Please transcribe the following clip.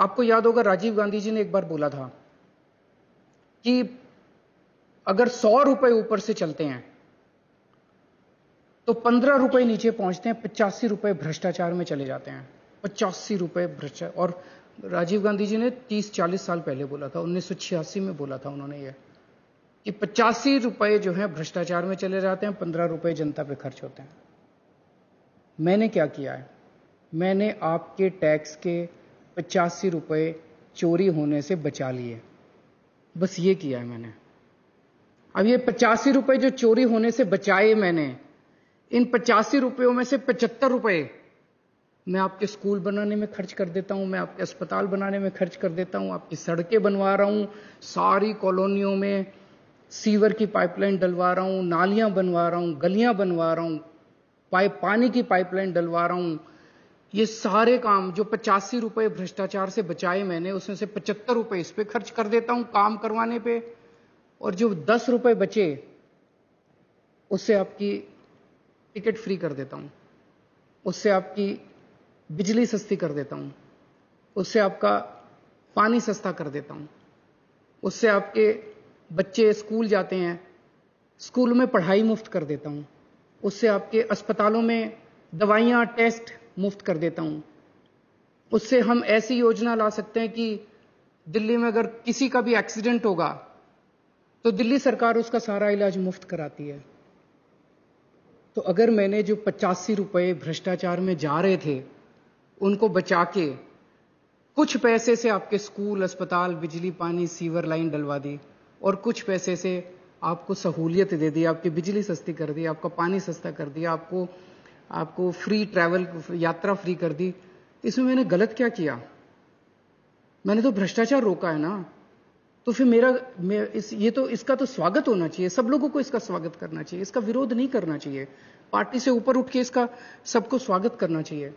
आपको याद होगा राजीव गांधी जी ने एक बार बोला था कि अगर सौ रुपए ऊपर से चलते हैं तो पंद्रह रुपए नीचे पहुंचते हैं पचासी रुपए भ्रष्टाचार में चले जाते हैं पचासी रुपए भ्रष्टाचार और राजीव गांधी जी ने तीस चालीस साल पहले बोला था उन्नीस में बोला था उन्होंने यह कि पचासी रुपए जो है भ्रष्टाचार में चले जाते हैं पंद्रह रुपए जनता पे खर्च होते हैं मैंने क्या किया है मैंने आपके टैक्स के पचासी रुपए चोरी होने से बचा लिए बस ये किया है मैंने अब ये पचासी रुपए जो चोरी होने से बचाए मैंने इन पचासी रुपयों में से पचहत्तर रुपए मैं आपके स्कूल बनाने में खर्च कर देता हूं मैं आपके अस्पताल बनाने में खर्च कर देता हूं आपकी सड़कें बनवा रहा हूं सारी कॉलोनियों में सीवर की पाइपलाइन डलवा रहा हूं नालियां बनवा रहा हूं गलियां बनवा रहा हूं पाइप पानी की पाइपलाइन डलवा रहा हूं ये सारे काम जो पचासी रुपए भ्रष्टाचार से बचाए मैंने उसमें से पचहत्तर रुपए इस पर खर्च कर देता हूं काम करवाने पे और जो दस रुपए बचे उससे आपकी टिकट फ्री कर देता हूं उससे आपकी बिजली सस्ती कर देता हूं उससे आपका पानी सस्ता कर देता हूं उससे आपके बच्चे स्कूल जाते हैं स्कूल में पढ़ाई मुफ्त कर देता हूं उससे आपके अस्पतालों में दवाइयां टेस्ट मुफ्त कर देता हूं उससे हम ऐसी योजना ला सकते हैं कि दिल्ली में अगर किसी का भी एक्सीडेंट होगा तो दिल्ली सरकार उसका सारा इलाज मुफ्त कराती है तो अगर मैंने जो पचासी रुपए भ्रष्टाचार में जा रहे थे उनको बचा के कुछ पैसे से आपके स्कूल अस्पताल बिजली पानी सीवर लाइन डलवा दी और कुछ पैसे से आपको सहूलियत दे दी आपकी बिजली सस्ती कर दी आपका पानी सस्ता कर दिया आपको आपको फ्री ट्रैवल यात्रा फ्री कर दी इसमें मैंने गलत क्या किया मैंने तो भ्रष्टाचार रोका है ना तो फिर मेरा मे, इस ये तो इसका तो स्वागत होना चाहिए सब लोगों को इसका स्वागत करना चाहिए इसका विरोध नहीं करना चाहिए पार्टी से ऊपर उठ के इसका सबको स्वागत करना चाहिए